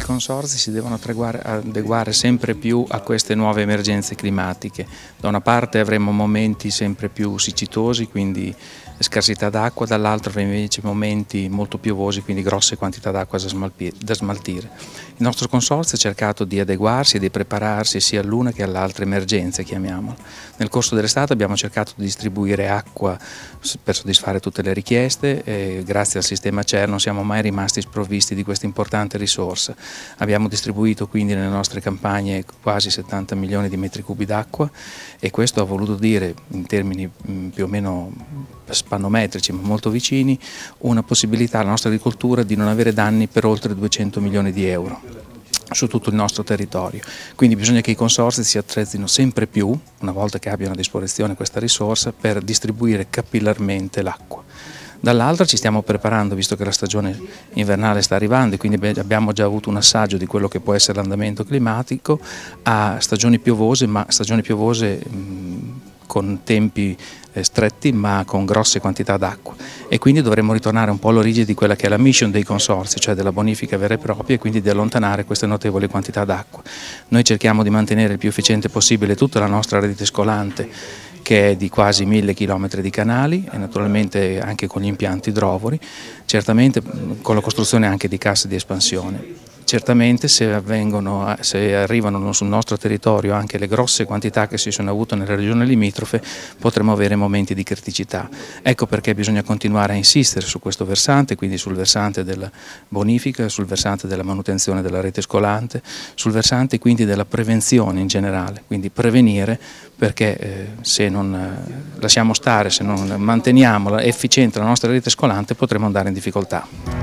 i consorzi si devono adeguare sempre più a queste nuove emergenze climatiche. Da una parte avremo momenti sempre più siccitosi, quindi scarsità d'acqua, dall'altra avremo invece momenti molto piovosi, quindi grosse quantità d'acqua da smaltire. Il nostro consorzio ha cercato di adeguarsi e di prepararsi sia all'una che all'altra emergenza, chiamiamola. Nel corso dell'estate abbiamo cercato di distribuire acqua per soddisfare tutte le richieste e grazie al sistema CER non siamo mai rimasti sprovvisti di questa importante risorsa. Abbiamo distribuito quindi nelle nostre campagne quasi 70 milioni di metri cubi d'acqua e questo ha voluto dire in termini mm, più o meno spannometrici ma molto vicini una possibilità alla nostra agricoltura di non avere danni per oltre 200 milioni di euro su tutto il nostro territorio. Quindi bisogna che i consorzi si attrezzino sempre più, una volta che abbiano a disposizione questa risorsa, per distribuire capillarmente l'acqua. Dall'altra ci stiamo preparando, visto che la stagione invernale sta arrivando e quindi abbiamo già avuto un assaggio di quello che può essere l'andamento climatico, a stagioni piovose, ma stagioni piovose con tempi eh, stretti ma con grosse quantità d'acqua e quindi dovremmo ritornare un po' all'origine di quella che è la mission dei consorsi, cioè della bonifica vera e propria e quindi di allontanare queste notevoli quantità d'acqua. Noi cerchiamo di mantenere il più efficiente possibile tutta la nostra rete scolante che è di quasi mille chilometri di canali e naturalmente anche con gli impianti idrovori, certamente con la costruzione anche di casse di espansione. Certamente se, avvengono, se arrivano sul nostro territorio anche le grosse quantità che si sono avute nelle regioni limitrofe potremo avere momenti di criticità. Ecco perché bisogna continuare a insistere su questo versante, quindi sul versante della bonifica, sul versante della manutenzione della rete scolante, sul versante quindi della prevenzione in generale, quindi prevenire perché eh, se non eh, lasciamo stare, se non manteniamo efficiente la nostra rete scolante potremo andare in difficoltà.